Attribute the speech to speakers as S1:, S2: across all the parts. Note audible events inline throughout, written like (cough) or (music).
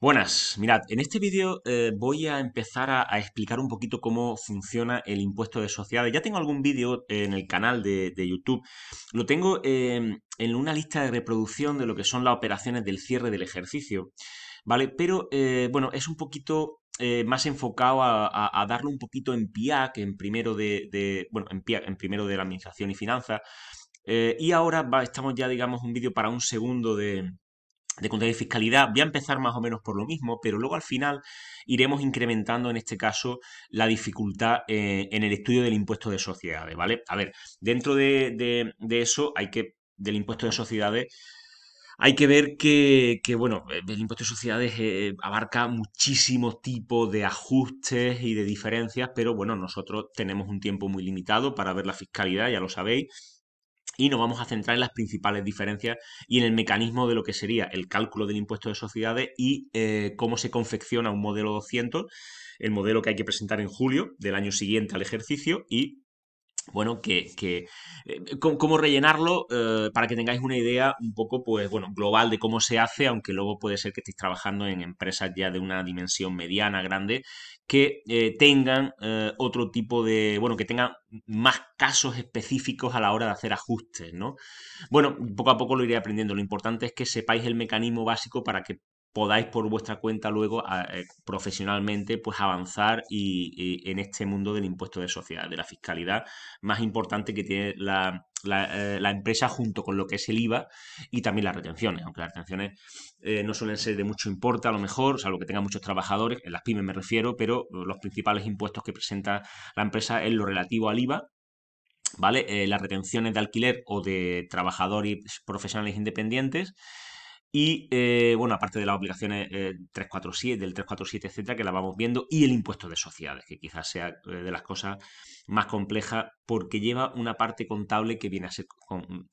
S1: Buenas, mirad, en este vídeo eh, voy a empezar a, explicar un poquito cómo funciona el impuesto de sociedades. Ya tengo algún vídeo en el canal de, YouTube, lo tengo em, en una lista de reproducción de lo que son las operaciones del cierre del ejercicio, ¿vale? Pero, eh, bueno, es un poquito eh, más enfocado a, darle un poquito en que en primero de, bueno, en, en primero de la administración y finanzas. y ahora estamos ya, digamos, un vídeo para un segundo de, de contabilidad de fiscalidad. Voy a empezar más o menos por lo mismo, pero luego al final iremos incrementando en este caso la dificultad eh, en el estudio del impuesto de sociedades, ¿vale? A ver, dentro de, eso hay que, del impuesto de sociedades, hay que ver que, bueno, eh, el impuesto de sociedades eh, abarca muchísimos tipos de ajustes y de diferencias, pero bueno, nosotros tenemos un tiempo muy limitado para ver la fiscalidad, ya lo sabéis y nos vamos a centrar en las principales diferencias y en el mecanismo de lo que sería el cálculo del impuesto de sociedades y eh, cómo se confecciona un modelo 200, el modelo que hay que presentar en julio del año siguiente al ejercicio y bueno, que, que eh, cómo, rellenarlo eh, para que tengáis una idea un poco, pues bueno, global de cómo se hace, aunque luego puede ser que estéis trabajando en empresas ya de una dimensión mediana, grande, que eh, tengan otro tipo de, bueno, que tengan más casos específicos a la hora de hacer ajustes, ¿no? Bueno, poco a poco lo iré aprendiendo. Lo importante es que sepáis el mecanismo básico para que podáis por vuestra cuenta luego eh, profesionalmente pues avanzar y, en este mundo del impuesto de sociedad, de la fiscalidad más importante que tiene la, eh, empresa junto con lo que es el IVA y también las retenciones, aunque las retenciones eh, no suelen ser de mucho importe a lo mejor, salvo que tenga muchos trabajadores, en las pymes me refiero, pero los principales impuestos que presenta la empresa es lo relativo al IVA, ¿vale? las retenciones de alquiler o de trabajadores profesionales independientes y eh, bueno, aparte de las obligaciones 347, eh, del 347, etcétera, que la vamos viendo, y el impuesto de sociedades, que quizás sea eh, de las cosas más complejas, porque lleva una parte contable que viene a ser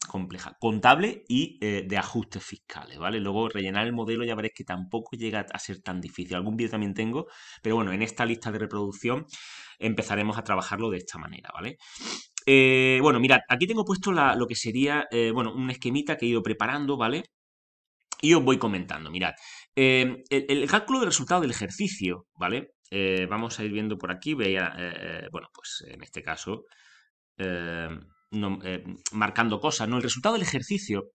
S1: compleja. Contable y de ajustes fiscales, ¿vale? Luego rellenar el modelo ya veréis que tampoco llega a ser tan difícil. Algún vídeo también tengo, pero bueno, en esta lista de reproducción empezaremos a trabajarlo de esta manera, ¿vale? bueno, mirad, aquí tengo puesto lo que sería, bueno, un esquemita que he ido preparando, ¿vale? Y os voy comentando, mirad. Em, el, cálculo del resultado del ejercicio, ¿vale? Eh, vamos a ir viendo por aquí, veía, eh, eh, bueno, pues en este caso, em, marcando cosas, ¿no? El resultado del ejercicio,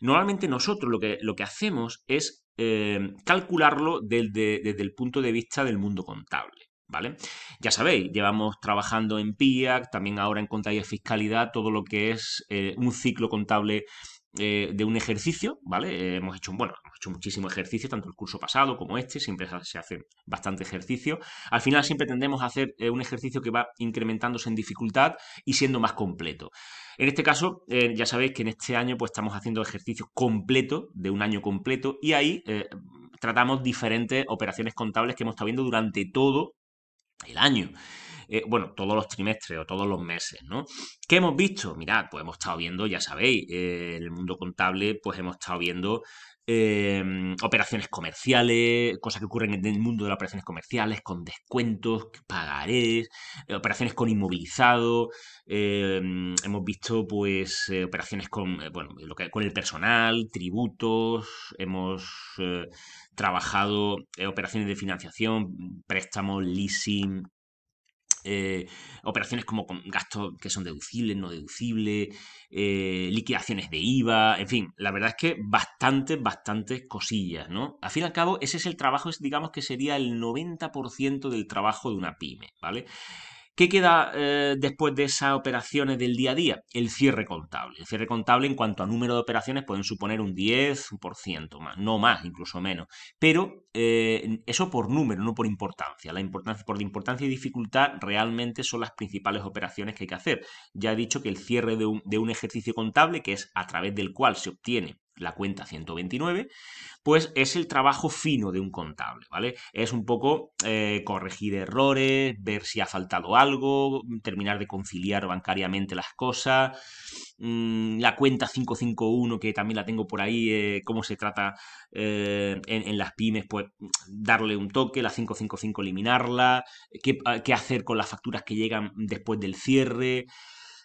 S1: normalmente nosotros lo que, lo que hacemos es em, calcularlo desde, el punto de vista del mundo contable. ¿Vale? Ya sabéis, llevamos trabajando en PIAC, también ahora en contabilidad y fiscalidad, todo lo que es un ciclo contable eh, de un ejercicio, ¿vale? Eh, hemos hecho, bueno, hemos hecho muchísimo ejercicio, tanto el curso pasado como este, siempre se hace bastante ejercicio. Al final siempre tendemos a hacer eh, un ejercicio que va incrementándose en dificultad y siendo más completo. En este caso, ya sabéis que en este año pues estamos haciendo ejercicios completos, de un año completo, y ahí tratamos diferentes operaciones contables que hemos estado viendo durante todo el año. Eh, bueno, todos los trimestres o todos los meses, ¿no? ¿Qué hemos visto? Mirad, pues hemos estado viendo, ya sabéis, eh, en el mundo contable, pues hemos estado viendo eh, operaciones comerciales, cosas que ocurren en el mundo de las operaciones comerciales, con descuentos, pagarés, operaciones con inmovilizado, hemos visto pues operaciones con, bueno, con el personal, tributos, hemos trabajado operaciones de financiación, préstamos, leasing, eh, operaciones como gastos que son deducibles, no deducibles, eh, liquidaciones de IVA, en fin, la verdad es que bastantes, bastantes cosillas, ¿no? Al fin y al cabo, ese es el trabajo, digamos que sería el 90% del trabajo de una pyme, ¿vale? ¿Qué queda eh, después de esas operaciones del día a día? El cierre contable. El cierre contable en cuanto a número de operaciones pueden suponer un 10% más, no más, incluso menos. Pero eh, eso por número, no por importancia. La importancia. Por importancia y dificultad realmente son las principales operaciones que hay que hacer. Ya he dicho que el cierre de un ejercicio contable, que es a través del cual se obtiene la cuenta 129, pues es el trabajo fino de un contable, ¿vale? Es un poco eh, corregir errores, ver si ha faltado algo, terminar de conciliar bancariamente las cosas, mm, la cuenta 551, que también la tengo por ahí, eh, cómo se trata eh, en, las pymes, pues darle un toque, la 555 eliminarla, ah, qué hacer con las facturas que llegan después del cierre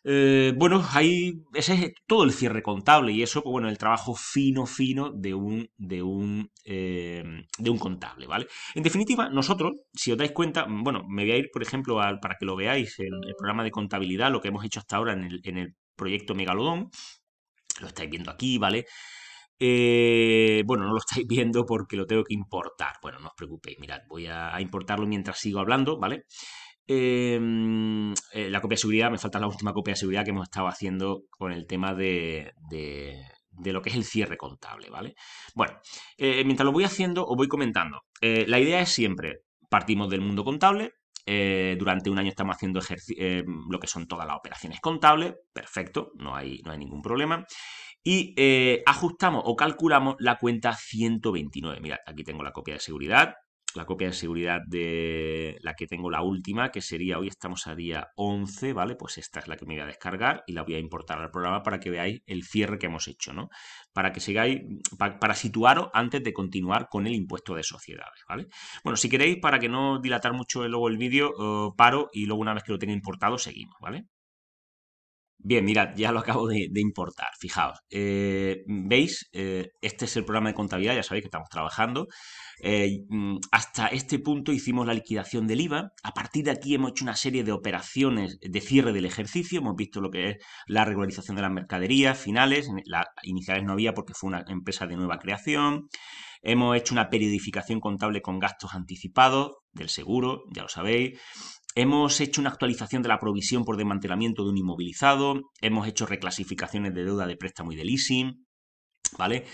S1: eh, bueno, ahí, ese es todo el cierre contable y eso, pues bueno, el trabajo fino, fino de un, de un, em, de un contable, ¿vale? En definitiva, nosotros, si os dais cuenta, mm, bueno, me voy a ir, por ejemplo, al, para que lo veáis, el, el, programa de contabilidad, lo que hemos hecho hasta ahora en el, en el proyecto Megalodón, lo estáis viendo aquí, ¿vale? Eh, bueno, no lo estáis (laughs) viendo porque lo tengo que importar. Bueno, no os preocupéis, mirad, voy a importarlo mientras sigo hablando, ¿vale? vale Em, eh, la copia de seguridad, me falta la última copia de seguridad que hemos estado haciendo con el tema de, lo que es el cierre contable, ¿vale? Bueno, eh, mientras lo voy haciendo, os voy comentando. Eh, la idea es siempre, partimos del mundo contable, durante un año estamos haciendo lo que son todas las operaciones contables, perfecto, no hay, ningún problema. Y ajustamos o calculamos la cuenta 129. Mira, aquí tengo la copia de seguridad, la copia de seguridad de la que tengo la última, que sería, hoy estamos a día 11, ¿vale? Pues esta es la que me voy a descargar y la voy a importar al programa para que veáis el cierre que hemos hecho, ¿no? Para que sigáis, para, situaros antes de continuar con el impuesto de sociedades, ¿vale? Bueno, si queréis, para que no dilatar mucho luego el vídeo, eh, paro y luego una vez que lo tenga importado, seguimos, ¿vale? Bien, mirad, ya lo acabo de, importar, fijaos. Eh, ¿Veis? Eh, este es el programa de contabilidad, ya sabéis que estamos trabajando. Eh, mm, hasta este punto hicimos la liquidación del IVA. A partir de aquí hemos hecho una serie de operaciones de cierre del ejercicio. Hemos visto lo que es la regularización de las mercaderías finales. Las iniciales no había porque fue una empresa de nueva creación. Hemos hecho una periodificación contable con gastos anticipados del seguro, ya lo sabéis. Hemos hecho una actualización de la provisión por desmantelamiento de un inmovilizado, hemos hecho reclasificaciones de deuda de préstamo y de leasing, ¿Vale?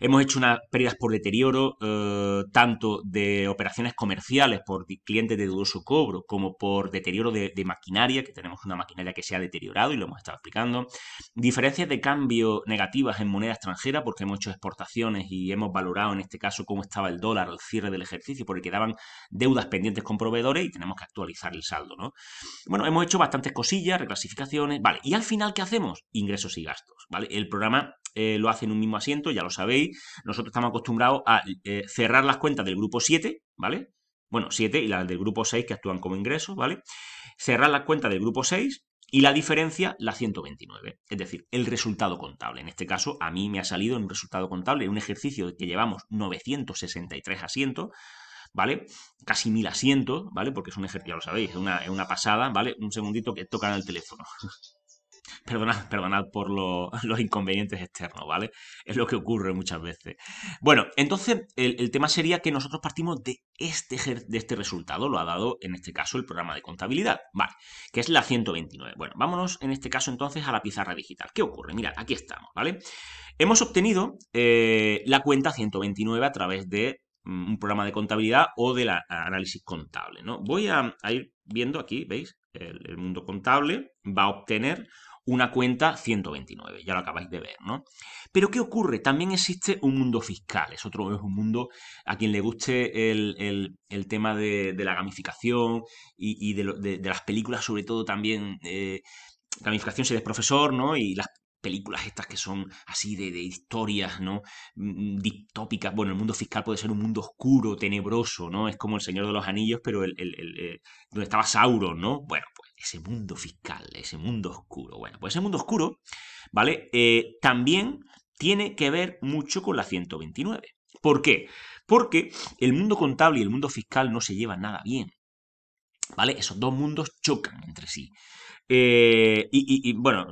S1: Hemos hecho unas pérdidas por deterioro eh, tanto de operaciones comerciales por clientes de dudoso cobro como por deterioro de, maquinaria, que tenemos una maquinaria que se ha deteriorado y lo hemos estado explicando. Diferencias de cambio negativas en moneda extranjera porque hemos hecho exportaciones y hemos valorado en este caso cómo estaba el dólar al cierre del ejercicio porque quedaban deudas pendientes con proveedores y tenemos que actualizar el saldo. ¿no? Bueno, hemos hecho bastantes cosillas, reclasificaciones, ¿vale? Y al final, ¿qué hacemos? Ingresos y gastos, ¿vale? El programa eh, lo hace en un mismo ya lo sabéis. Nosotros estamos acostumbrados a eh, cerrar las cuentas del grupo 7, ¿vale? Bueno, 7 y las del grupo 6 que actúan como ingresos, ¿vale? Cerrar las cuentas del grupo 6 y la diferencia, la 129, es decir, el resultado contable. En este caso, a mí me ha salido un resultado contable, un ejercicio que llevamos 963 asientos, ¿vale? Casi 1.000 asientos, ¿vale? Porque es un ejercicio, ya lo sabéis, es una, es una pasada, ¿vale? Un segundito que tocan el teléfono. Perdonad, perdonad por (laughs) los inconvenientes externos, ¿vale? Es lo que ocurre muchas veces. Bueno, entonces el, tema sería que nosotros partimos de este, de este resultado, lo ha dado en este caso el programa de contabilidad, ¿vale? Que es la 129. Bueno, vámonos en este caso entonces a la pizarra digital. ¿Qué ocurre? Mirad, aquí estamos, ¿vale? Hemos obtenido eh, la cuenta 129 a través de mm, un programa de contabilidad o del análisis contable. ¿no? Voy a, ir viendo aquí, ¿veis? el, mundo contable va a obtener una cuenta 129, ya lo acabáis de ver, ¿no? Pero ¿qué ocurre? También existe un mundo fiscal, es otro es un mundo a quien le guste el, el, el tema de, de, la gamificación y, de, de, las películas, sobre todo también... Eh, gamificación si eres profesor, ¿no? Y las películas estas que son así de, de, historias, ¿no? Mm, mm, Dictópicas. Bueno, el mundo fiscal puede ser un mundo oscuro, tenebroso, ¿no? Es como el Señor de los Anillos, pero el, eh, donde estaba Sauron, ¿no? Bueno, pues ese mundo fiscal, ese mundo oscuro. Bueno, pues ese mundo oscuro, ¿vale? Eh, también tiene que ver mucho con la 129. ¿Por qué? Porque el mundo contable y el mundo fiscal no se llevan nada bien. ¿Vale? Esos dos mundos chocan entre sí. Eh, y, y bueno,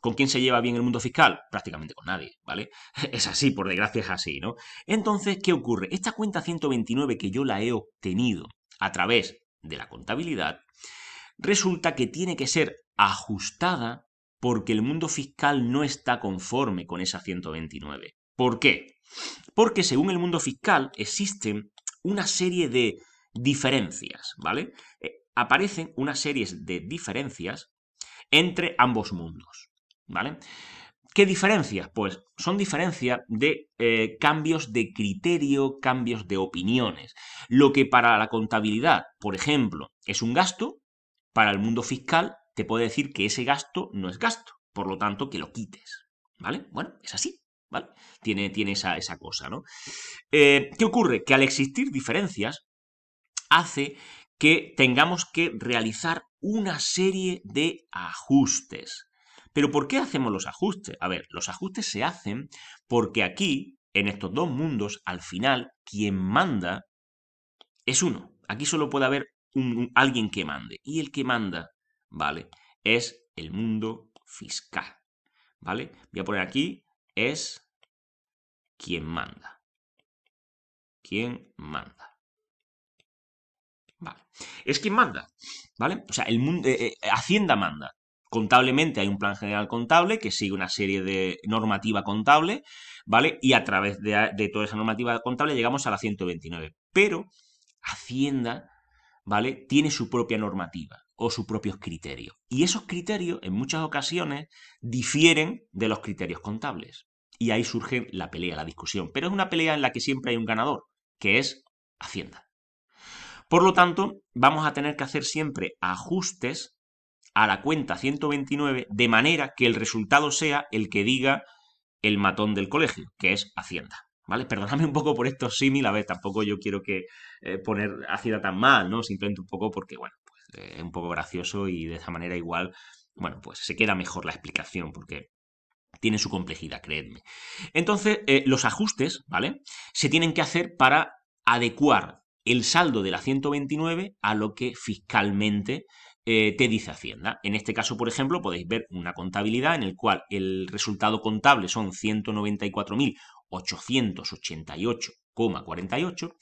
S1: ¿Con quién se lleva bien el mundo fiscal? Prácticamente con nadie, ¿vale? (laughs) Es así, por desgracia es así, ¿no? Entonces, ¿qué ocurre? Esta cuenta 129 que yo la he obtenido a través de la contabilidad, resulta que tiene que ser ajustada porque el mundo fiscal no está conforme con esa 129. ¿Por qué? Porque según el mundo fiscal existen una serie de diferencias, ¿vale? Eh, aparecen una serie de diferencias entre ambos mundos, ¿vale? ¿Qué diferencias? Pues son diferencias de eh, cambios de criterio, cambios de opiniones. Lo que para la contabilidad, por ejemplo, es un gasto, para el mundo fiscal te puede decir que ese gasto no es gasto, por lo tanto que lo quites. ¿Vale? Bueno, es así. ¿Vale? Tiene, tiene esa, esa, cosa, ¿no? Eh, ¿Qué ocurre? Que al existir diferencias, hace que tengamos que realizar una serie de ajustes. ¿Pero por qué hacemos los ajustes? A ver, los ajustes se hacen porque aquí, en estos dos mundos, al final, quien manda es uno. Aquí solo puede haber alguien que mande. Y el que manda, ¿vale? Es el mundo fiscal, ¿vale? Voy a poner aquí, es quien manda. Quien manda. Vale. Es quien manda, ¿vale? O sea, el mundo, eh, eh, Hacienda manda. Contablemente hay un plan general contable que sigue una serie de normativa contable, ¿vale? Y a través de, de toda esa normativa contable llegamos a la 129. Pero Hacienda ¿vale? Tiene su propia normativa o sus propios criterios. Y esos criterios, en muchas ocasiones, difieren de los criterios contables. Y ahí surge la pelea, la discusión. Pero es una pelea en la que siempre hay un ganador, que es Hacienda. Por lo tanto, vamos a tener que hacer siempre ajustes a la cuenta 129 de manera que el resultado sea el que diga el matón del colegio, que es Hacienda. ¿Vale? Perdonadme un poco por estos símil, a ver, tampoco yo quiero que eh, poner ácida tan mal, ¿no? Simplemente un poco porque, bueno, pues eh, es un poco gracioso y de esa manera igual, bueno, pues se queda mejor la explicación porque tiene su complejidad, creedme. Entonces, eh, los ajustes, ¿vale? Se tienen que hacer para adecuar el saldo de la 129 a lo que fiscalmente te dice Hacienda. En este caso, por ejemplo, podéis ver una contabilidad en el cual el resultado contable son 194.000 888,48,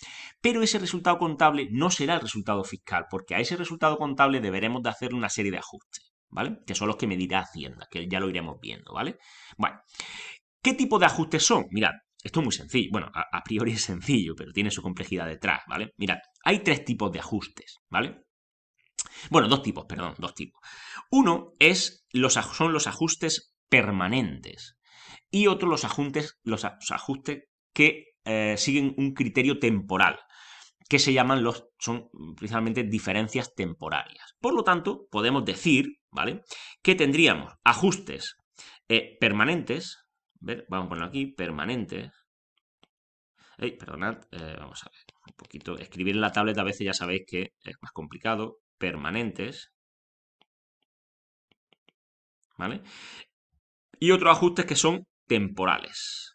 S1: pero ese resultado contable no será el resultado fiscal, porque a ese resultado contable deberemos de hacer una serie de ajustes, ¿vale? Que son los que medirá Hacienda, que ya lo iremos viendo, ¿vale? Bueno, ¿qué tipo de ajustes son? Mirad, esto es muy sencillo, bueno, a, priori es sencillo, pero tiene su complejidad detrás, ¿vale? Mirad, hay tres tipos de ajustes, ¿vale? Bueno, dos tipos, perdón, dos tipos. Uno es los, son los ajustes permanentes, y otro los ajustes, los ajustes que eh, siguen un criterio temporal, que se llaman los, son principalmente diferencias temporarias. Por lo tanto, podemos decir, ¿vale? Que tendríamos ajustes eh, permanentes, ¿ver? vamos a ponerlo aquí, permanentes. perdonad, eh, vamos a ver, un poquito, escribir en la tableta a veces ya sabéis que es más complicado, permanentes, ¿vale? Y otros ajustes que son temporales.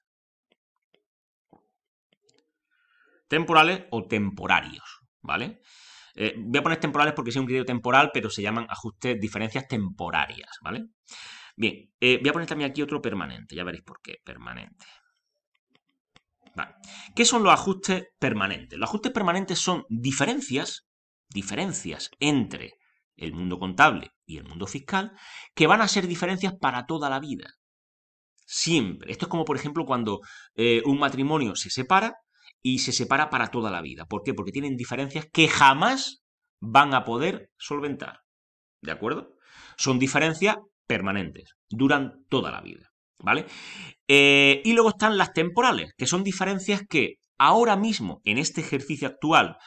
S1: Temporales o temporarios, ¿vale? Eh, voy a poner temporales porque es un criterio temporal, pero se llaman ajustes, diferencias temporarias, ¿vale? Bien, eh, voy a poner también aquí otro permanente, ya veréis por qué, permanente. ¿Qué son los ajustes permanentes? Los ajustes permanentes son diferencias, diferencias entre el mundo contable y el mundo fiscal, que van a ser diferencias para toda la vida siempre. Esto es como, por ejemplo, cuando eh, un matrimonio se separa y se separa para toda la vida. ¿Por qué? Porque tienen diferencias que jamás van a poder solventar. ¿De acuerdo? Son diferencias permanentes, duran toda la vida. ¿Vale? Eh, y luego están las temporales, que son diferencias que ahora mismo, en este ejercicio actual,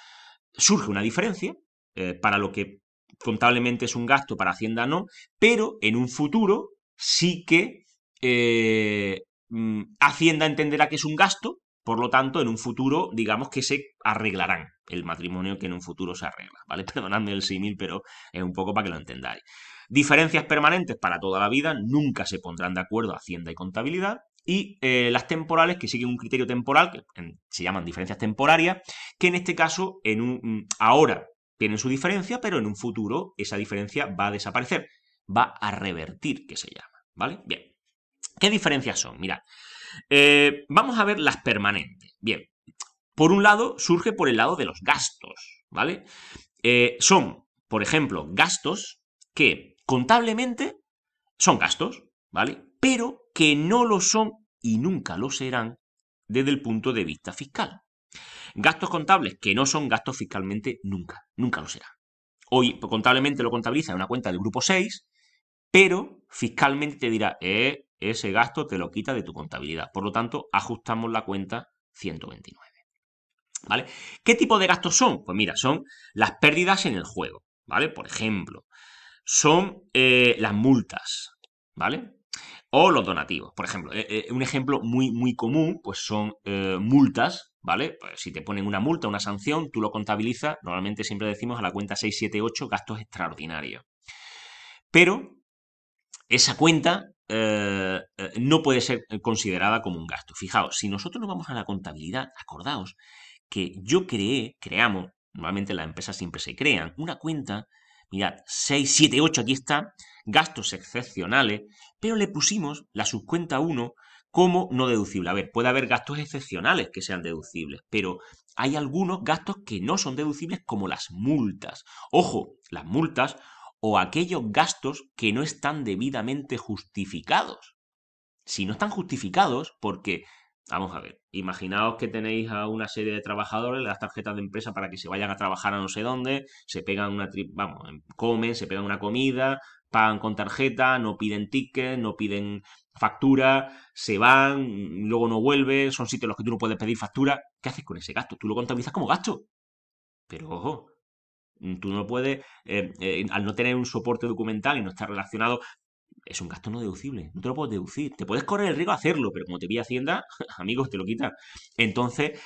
S1: surge una diferencia, eh, para lo que contablemente es un gasto, para Hacienda no, pero en un futuro sí que eh, mm, Hacienda entenderá que es un gasto, por lo tanto, en un futuro, digamos que se arreglarán el matrimonio que en un futuro se arregla, ¿vale? (laughs) Perdonadme el símil, pero es un poco para que lo entendáis. Diferencias permanentes para toda la vida, nunca se pondrán de acuerdo Hacienda y Contabilidad, y eh, las temporales, que siguen un criterio temporal, que se llaman diferencias temporarias, que en este caso, en un, mm, ahora tienen su diferencia, pero en un futuro esa diferencia va a desaparecer, va a revertir, que se llama, ¿vale? Bien. ¿Qué diferencias son? Mira, eh, vamos a ver las permanentes. Bien, por un lado surge por el lado de los gastos, ¿vale? Eh, son, por ejemplo, gastos que contablemente son gastos, ¿vale? Pero que no lo son y nunca lo serán desde el punto de vista fiscal. Gastos contables que no son gastos fiscalmente nunca, nunca lo serán. Hoy contablemente lo contabiliza en una cuenta del grupo 6, pero fiscalmente te dirá, eh, ese gasto te lo quita de tu contabilidad. Por lo tanto, ajustamos la cuenta 129. ¿Vale? ¿Qué tipo de gastos son? Pues mira, son las pérdidas en el juego, ¿vale? Por ejemplo, son eh, las multas, ¿vale? O los donativos. Por ejemplo, eh, un ejemplo muy, muy común, pues son multas, ¿vale? Pues si te ponen una multa, una sanción, tú lo contabilizas, normalmente siempre decimos a la cuenta 678 gastos extraordinarios. Pero esa cuenta eh, eh, no puede ser eh, considerada como un gasto. Fijaos, si nosotros nos vamos a la contabilidad, acordaos que yo creé, creamos, normalmente las empresas siempre se crean, una cuenta, mirad, 6, 7, 8, aquí está, gastos excepcionales, pero le pusimos la subcuenta 1 como no deducible. A ver, puede haber gastos excepcionales que sean deducibles, pero hay algunos gastos que no son deducibles como las multas. Ojo, las multas o aquellos gastos que no están debidamente justificados. Si no están justificados, porque, vamos a ver, imaginaos que tenéis a una serie de trabajadores, las tarjetas de empresa para que se vayan a trabajar a no sé dónde, se pegan una, vamos, comen, se pegan una comida, pagan con tarjeta, no piden tickets, no piden factura, se van, luego no vuelven, son sitios en los que tú no puedes pedir factura. ¿Qué haces con ese gasto? Tú lo contabilizas como gasto. Pero ojo, Mm, tú no puedes, eh, eh, al no tener un soporte documental y no estar relacionado, es un gasto no deducible, no te lo puedes deducir. Te puedes correr el riesgo de hacerlo, pero como te pide Hacienda, (laughs) amigos, te lo quitan. Entonces,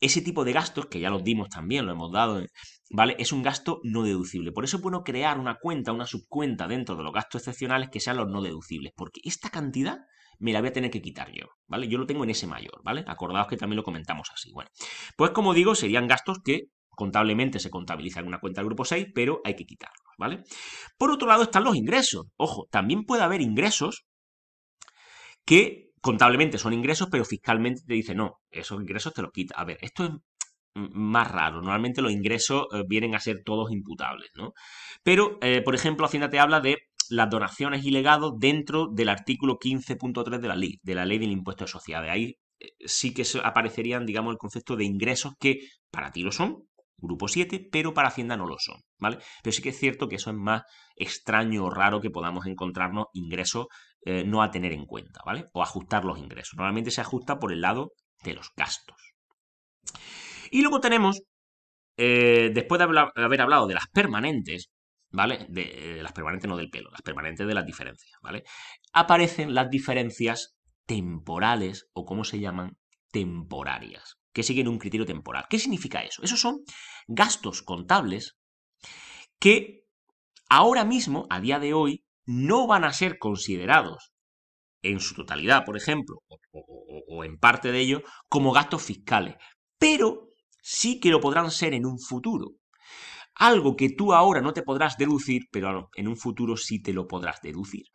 S1: ese tipo de gastos, que ya los dimos también, lo hemos dado, ¿vale? Es un gasto no deducible. Por eso es bueno crear una cuenta, una subcuenta dentro de los gastos excepcionales que sean los no deducibles, porque esta cantidad me la voy a tener que quitar yo, ¿vale? Yo lo tengo en ese mayor, ¿vale? Acordaos que también lo comentamos así. Bueno, pues como digo, serían gastos que Contablemente se contabiliza en una cuenta del grupo 6, pero hay que quitarlos, ¿vale? Por otro lado están los ingresos. Ojo, también puede haber ingresos que contablemente son ingresos, pero fiscalmente te dice, no, esos ingresos te los quita. A ver, esto es más raro. Normalmente los ingresos eh, vienen a ser todos imputables, ¿no? Pero, eh, por ejemplo, Hacienda te habla de las donaciones y legados dentro del artículo 15.3 de la ley, de la ley del impuesto de sociedades. Ahí eh, sí que aparecerían, digamos, el concepto de ingresos que para ti lo son, grupo 7, pero para Hacienda no lo son, ¿vale? Pero sí que es cierto que eso es más extraño o raro que podamos encontrarnos ingresos eh, no a tener en cuenta, ¿vale? O ajustar los ingresos. Normalmente se ajusta por el lado de los gastos. Y luego tenemos, eh, después de haber hablado de las permanentes, ¿vale? De, eh, las permanentes no del pelo, las permanentes de las diferencias, ¿vale? Aparecen las diferencias temporales o como se llaman temporarias, que siguen un criterio temporal. ¿Qué significa eso? Esos son gastos contables que ahora mismo, a día de hoy, no van a ser considerados en su totalidad, por ejemplo, o, en parte de ello, como gastos fiscales, pero sí que lo podrán ser en un futuro. Algo que tú ahora no te podrás deducir, pero en un futuro sí te lo podrás deducir.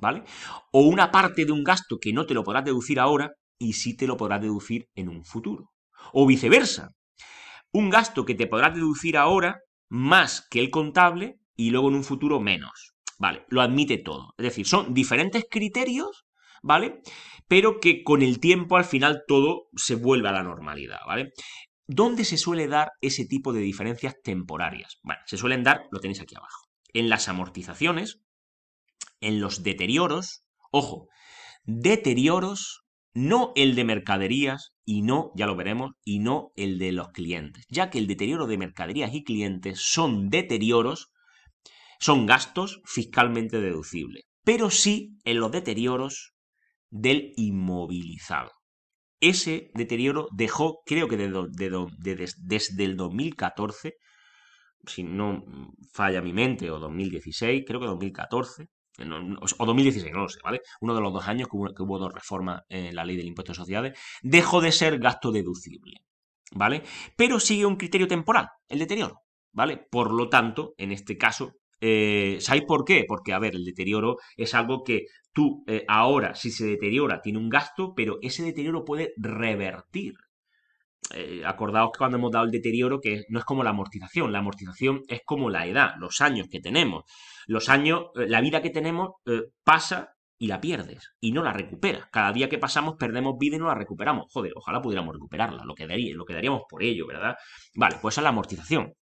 S1: ¿Vale? O una parte de un gasto que no te lo podrás deducir ahora, y sí te lo podrás deducir en un futuro. O viceversa, un gasto que te podrás deducir ahora más que el contable y luego en un futuro menos. Vale, lo admite todo. Es decir, son diferentes criterios, ¿vale? Pero que con el tiempo al final todo se vuelve a la normalidad, ¿vale? ¿Dónde se suele dar ese tipo de diferencias temporarias? Bueno, se suelen dar, lo tenéis aquí abajo, en las amortizaciones, en los deterioros, ojo, deterioros no el de mercaderías y no, ya lo veremos, y no el de los clientes, ya que el deterioro de mercaderías y clientes son deterioros, son gastos fiscalmente deducibles, pero sí en los deterioros del inmovilizado. Ese deterioro dejó, creo que desde, el 2014, si no falla mi mente, o 2016, creo que 2014, o 2016, no lo sé, ¿vale? Uno de los dos años que hubo, dos reformas en la ley del impuesto de sociedades, dejó de ser gasto deducible, ¿vale? Pero sigue un criterio temporal, el deterioro, ¿vale? Por lo tanto, en este caso, eh, ¿sabéis por qué? Porque, a ver, el deterioro es algo que tú eh, ahora, si se deteriora, tiene un gasto, pero ese deterioro puede revertir eh, acordaos que cuando hemos dado el deterioro, que no es como la amortización, la amortización es como la edad, los años que tenemos. Los años, eh, la vida que tenemos eh, pasa y la pierdes y no la recuperas. Cada día que pasamos perdemos vida y no la recuperamos. Joder, ojalá pudiéramos recuperarla, lo que, lo por ello, ¿verdad? Vale, pues esa es la amortización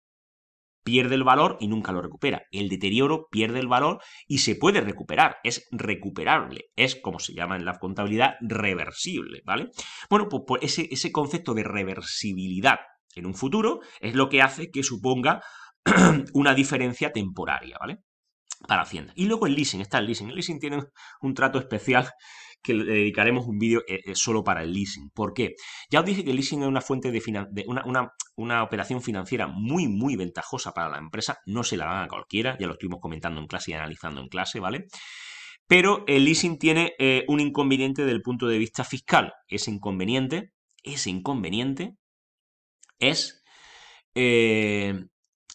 S1: pierde el valor y nunca lo recupera. El deterioro pierde el valor y se puede recuperar, es recuperable, es como se llama en la contabilidad reversible, ¿vale? Bueno, pues, pues ese, ese concepto de reversibilidad en un futuro es lo que hace que suponga (clears throat) una diferencia temporaria, ¿vale? Para Hacienda. Y luego el leasing, está el leasing. El leasing tiene un trato especial que le dedicaremos un vídeo eh, eh, solo para el leasing. ¿Por qué? Ya os dije que el leasing es una fuente de, una, operación financiera muy, muy ventajosa para la empresa. No se la dan a cualquiera, ya lo estuvimos comentando en clase y analizando en clase, ¿vale? Pero el leasing tiene eh, un inconveniente desde el punto de vista fiscal. Ese inconveniente, ese inconveniente es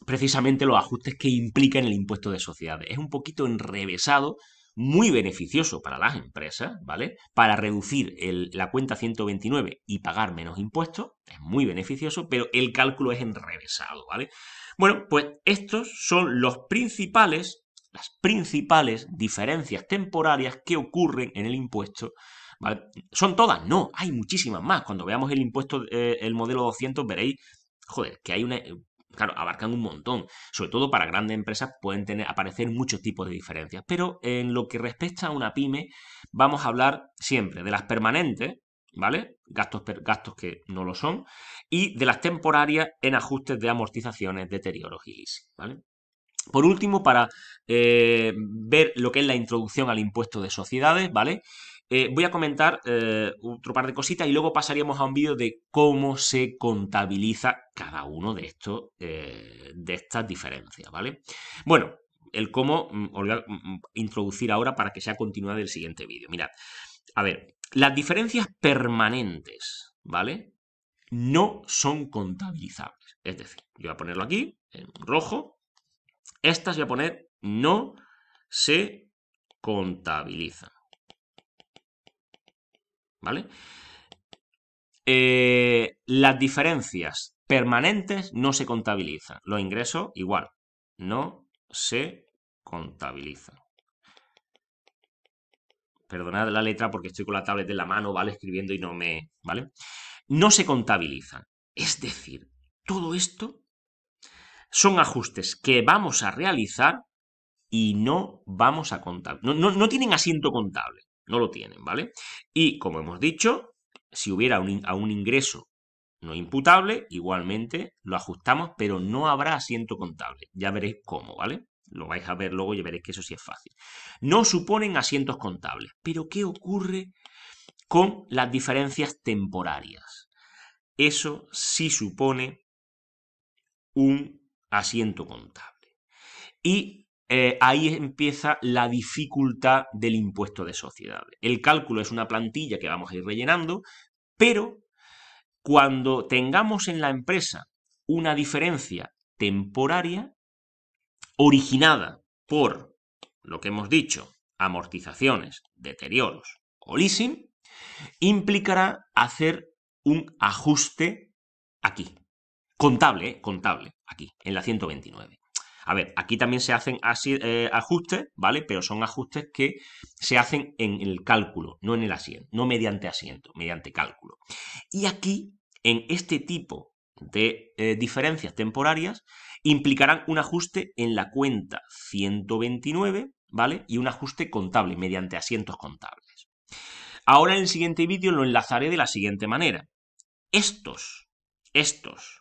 S1: precisamente los ajustes que implica en el impuesto de sociedades. Es un poquito enrevesado muy beneficioso para las empresas, ¿vale? Para reducir la cuenta 129 y pagar menos impuestos, es muy beneficioso, pero el cálculo es enrevesado, ¿vale? Bueno, pues estos son los principales, las principales diferencias temporarias que ocurren en el impuesto ¿Vale? Son todas, no, hay muchísimas más. Cuando veamos el impuesto, eh, el modelo 200, veréis, joder, que hay una, Claro, abarcan un montón. Sobre todo para grandes empresas pueden aparecer muchos tipos de diferencias. Pero en lo que respecta a una pyme, vamos a hablar siempre de las permanentes, ¿vale? Gastos, gastos que no lo son, y de las temporarias en ajustes de amortizaciones, deterioros y ¿vale? Por último, para eh, ver lo que es la introducción al impuesto de sociedades, ¿vale? Eh, voy a comentar eh, otro par de cositas y luego pasaríamos a un vídeo de cómo se contabiliza cada uno de estos, eh, de estas diferencias, ¿vale? Bueno, el cómo mm, voy a mm, mm, introducir ahora para que sea continuado el siguiente vídeo. Mirad, a ver, las diferencias permanentes, ¿vale? No son contabilizables. Es decir, yo voy a ponerlo aquí, en rojo. Estas voy a poner no se contabilizan. ¿vale? Eh, las diferencias permanentes no se contabilizan. Los ingresos igual, no se contabilizan. Perdonad la letra porque estoy con la tablet en la mano, ¿vale? Escribiendo y no me... ¿Vale? No se contabilizan. Es decir, todo esto son ajustes que vamos a realizar y no vamos a contar. no, tienen asiento contable. No lo tienen, ¿vale? Y como hemos dicho, si hubiera un, a un ingreso no imputable, igualmente lo ajustamos, pero no habrá asiento contable. Ya veréis cómo, ¿vale? Lo vais a ver luego y veréis que eso sí es fácil. No suponen asientos contables. Pero ¿qué ocurre con las diferencias temporarias? Eso sí supone un asiento contable. Y eh, ahí empieza la dificultad del impuesto de sociedades. El cálculo es una plantilla que vamos a ir rellenando, pero cuando tengamos en la empresa una diferencia temporaria originada por lo que hemos dicho, amortizaciones, deterioros o leasing, implicará hacer un ajuste aquí, contable, ¿eh? contable, aquí, en la 129. A ver, aquí también se hacen eh, ajustes, ¿vale? Pero son ajustes que se hacen en el cálculo, no en el asiento, no mediante asiento, mediante cálculo. Y aquí, en este tipo de eh, diferencias temporarias, implicarán un ajuste en la cuenta 129, ¿vale? Y un ajuste contable mediante asientos contables. Ahora en el siguiente vídeo lo enlazaré de la siguiente manera. Estos, estos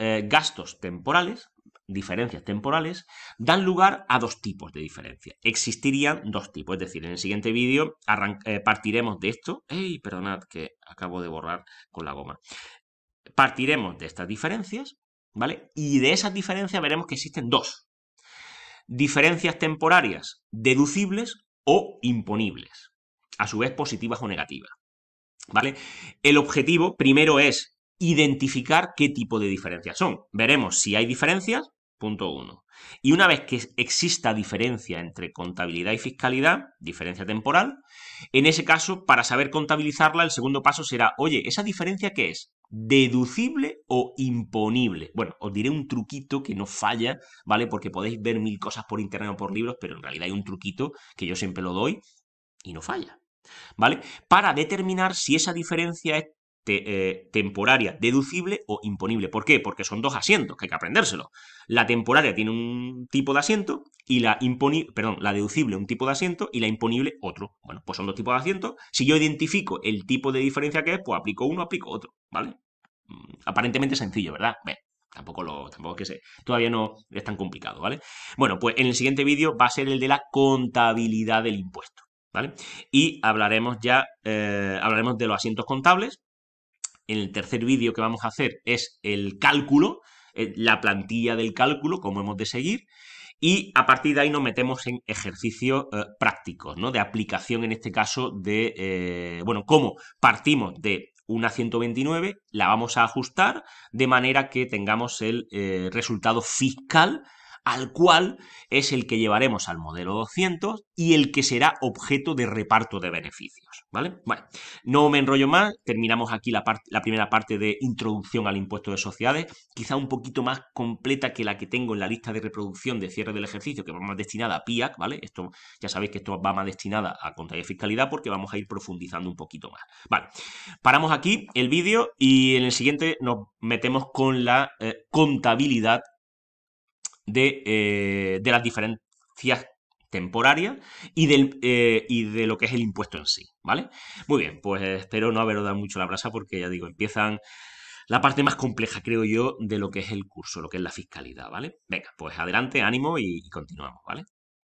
S1: eh, gastos temporales, diferencias temporales, dan lugar a dos tipos de diferencias. Existirían dos tipos, es decir, en el siguiente vídeo eh, partiremos de esto. ¡Ey, perdonad que acabo de borrar con la goma! Partiremos de estas diferencias, ¿vale? Y de esas diferencias veremos que existen dos. Diferencias temporarias deducibles o imponibles, a su vez positivas o negativas. ¿Vale? El objetivo primero es identificar qué tipo de diferencias son. Veremos si hay diferencias Punto uno. Y una vez que exista diferencia entre contabilidad y fiscalidad, diferencia temporal, en ese caso, para saber contabilizarla, el segundo paso será, oye, ¿esa diferencia qué es? ¿Deducible o imponible? Bueno, os diré un truquito que no falla, ¿vale? Porque podéis ver mil cosas por internet o por libros, pero en realidad hay un truquito que yo siempre lo doy y no falla. ¿Vale? Para determinar si esa diferencia es eh, temporaria deducible o imponible. ¿Por qué? Porque son dos asientos, que hay que aprendérselo. La temporaria tiene un tipo de asiento y la imponible, perdón, la deducible un tipo de asiento y la imponible otro. Bueno, pues son dos tipos de asientos. Si yo identifico el tipo de diferencia que es, pues aplico uno, aplico otro, ¿vale? Mm, aparentemente sencillo, ¿verdad? Bueno, Tampoco lo, tampoco que sé, todavía no es tan complicado, ¿vale? Bueno, pues en el siguiente vídeo va a ser el de la contabilidad del impuesto, ¿vale? Y hablaremos ya, eh, hablaremos de los asientos contables, en el tercer vídeo que vamos a hacer es el cálculo, eh, la plantilla del cálculo, cómo hemos de seguir, y a partir de ahí nos metemos en ejercicios eh, prácticos, ¿no? De aplicación, en este caso, de, eh, bueno, cómo partimos de una 129, la vamos a ajustar de manera que tengamos el resultado fiscal al cual es el que llevaremos al modelo 200 y el que será objeto de reparto de beneficios, ¿vale? no me enrollo más, terminamos aquí la, primera parte de introducción al impuesto de sociedades, quizá un poquito más completa que la que tengo en la lista de reproducción de cierre del ejercicio, que va más destinada a PIAC, ¿vale? Esto, ya sabéis que esto va más destinada a contabilidad fiscalidad porque vamos a ir profundizando un poquito más. Vale, paramos aquí el vídeo y en el siguiente nos metemos con la eh, contabilidad eh, de, las diferencias temporarias y, del, eh, y de lo que es el impuesto en sí, ¿vale? Muy bien, pues espero no haber dado mucho la brasa porque ya digo, empiezan la parte más compleja, creo yo, de lo que es el curso, lo que es la fiscalidad, ¿vale? Venga, pues adelante, ánimo y continuamos, ¿vale?